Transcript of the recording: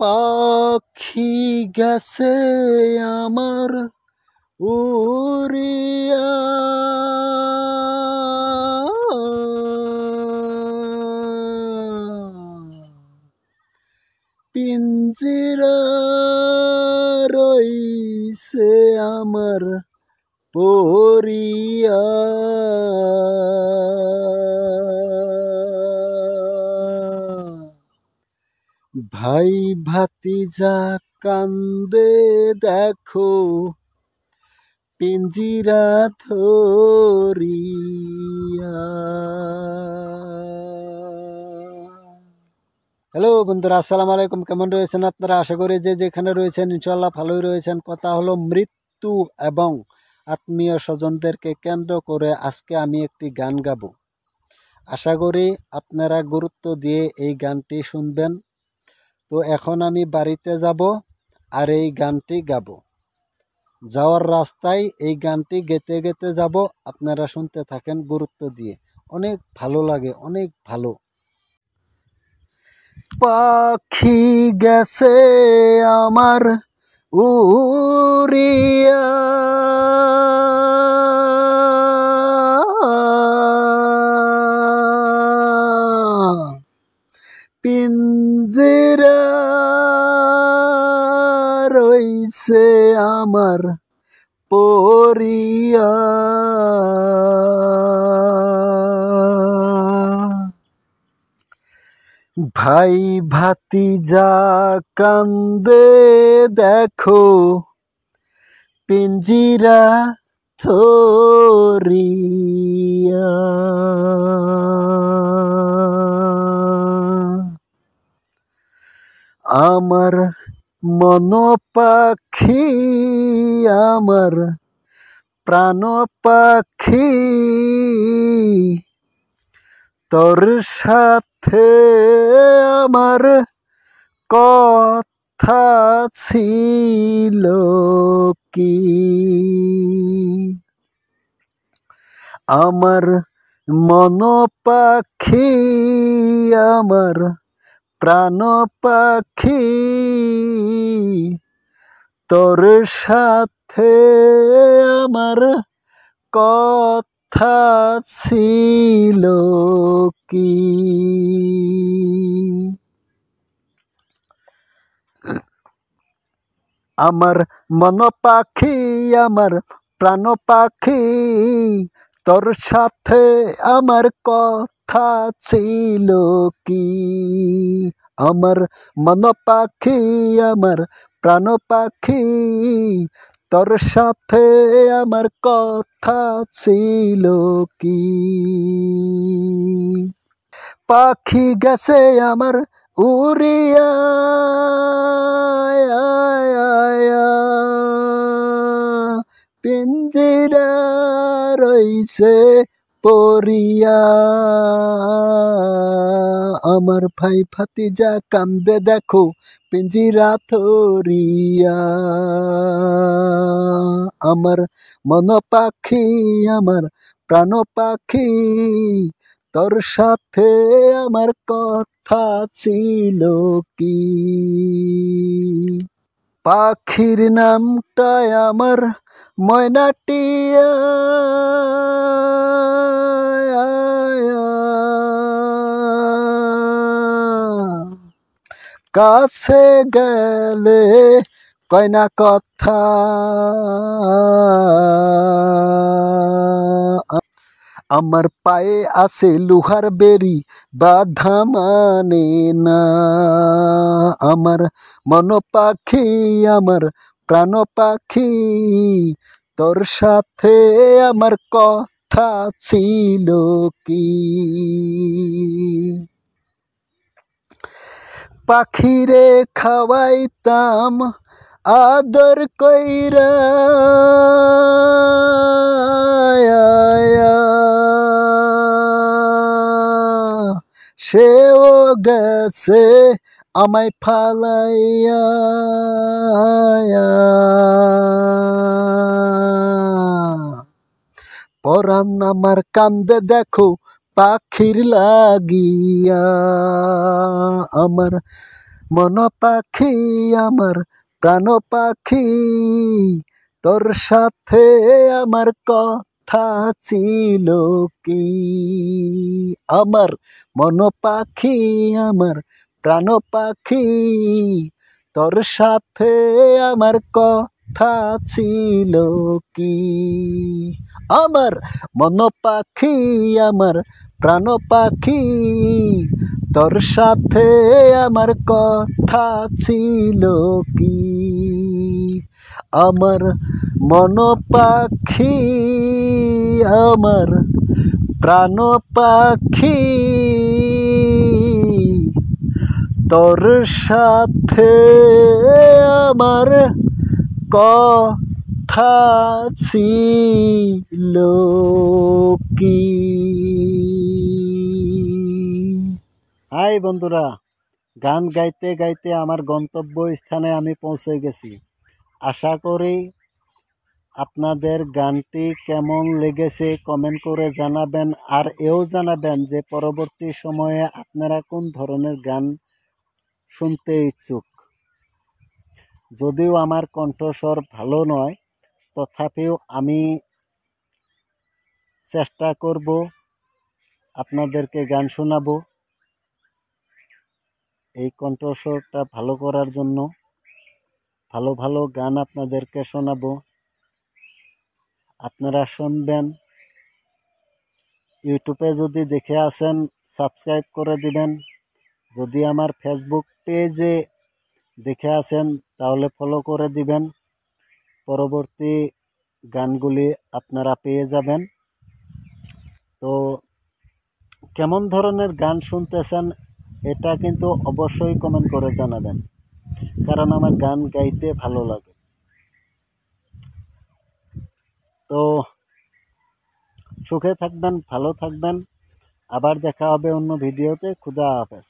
পাখি গেছে আমার উড়িয়া পিঞ্জিরা রইছে আমার পরিয়া ভাই ভাতিজা কান্দে দেখো পিঞ্জিরা ধরিয়া হ্যালো বন্ধুরা আসসালামু আলাইকুম কেমন রয়েছেন আপনারা আশা করি যে যেখানে রয়েছেন ইনশাল্লাহ ভালোই রয়েছেন কথা হলো মৃত্যু এবং আত্মীয় স্বজনদেরকে কেন্দ্র করে আজকে আমি একটি গান গাব আশা করি আপনারা গুরুত্ব দিয়ে এই গানটি শুনবেন তো এখন আমি বাড়িতে যাব আর এই গানটি গাব যাওয়ার রাস্তায় এই গানটি গেতে গেতে যাব আপনারা শুনতে থাকেন গুরুত্ব দিয়ে অনেক ভালো লাগে অনেক ভালো পাখি গেছে আমার উড়িয়া সে আমার পরিয়া ভাই ভাতি যা কান্দে দেখো পিঞ্জিরা থরিয়া আমার মন পাখি আমার প্রাণ পাখি তোর সাথে আমার কথা ছিল কি আমার মন পাখি আমার প্রাণ পাখি তোর সাথে আমার কথা ছিল কি আমার মন পাখি আমার প্রাণ পাখি তোর সাথে আমার কথা কথা ছিল কি আমার মন পাখি আমার প্রাণ পাখি তোর সাথে আমার কথা ছিল কি পাখি গেছে আমার উড়িয়া পিঞ্জিরা রইছে পরিয়া আমার ভাই ফাতিজা কান্দে দেখো পিঞ্জিরা থরিয়া আমার মন পাখি আমার প্রাণ পাখি তোর সাথে আমার কথা ছিল কি পাখির নামটায় আমার ময়নাটিয়া কাছে গেলে কয়না কথা আমার পায়ে আছে লোহার বেরি বাধা মানে না আমার মন পাখি আমার প্রাণ পাখি তোর সাথে আমার কথা ছিল কি পাখিরে খাওয়াইতাম আদর কইরা ও গেছে আমায় ফালাইয়া পরাণ আমার কান্দে দেখো পাখির লাগিয়া আমার মন পাখি আমার প্রাণ পাখি তোর সাথে আমার কথা ছিল কি আমার মন পাখি আমার প্রাণ পাখি তোর সাথে আমার কথা ছিল কি আমার মন পাখি আমার প্রাণ পাখি তোর সাথে আমার কথা ছিল কি আমার মন পাখি আমার প্রাণ পাখি তোর সাথে আমার কথা ছিল কি হাই বন্ধুরা গান গাইতে গাইতে আমার গন্তব্য স্থানে আমি পৌঁছে গেছি আশা করি আপনাদের গানটি কেমন লেগেছে কমেন্ট করে জানাবেন আর এও জানাবেন যে পরবর্তী সময়ে আপনারা কোন ধরনের গান শুনতে ইচ্ছুক যদিও আমার কণ্ঠস্বর ভালো নয় তথাপিও আমি চেষ্টা করব আপনাদেরকে গান শোনাবো এই কণ্ঠস্বরটা ভালো করার জন্য ভালো ভালো গান আপনাদেরকে শোনাবো আপনারা শুনবেন ইউটিউবে যদি দেখে আসেন সাবস্ক্রাইব করে দিবেন যদি আমার ফেসবুক পেজে দেখে আসেন তাহলে ফলো করে দিবেন পরবর্তী গানগুলি আপনারা পেয়ে যাবেন তো কেমন ধরনের গান শুনতেছেন এটা কিন্তু অবশ্যই কমেন্ট করে জানাবেন কারণ আমার গান গাইতে ভালো লাগে তো সুখে থাকবেন ভালো থাকবেন আবার দেখা হবে অন্য ভিডিওতে খুদা হাফেজ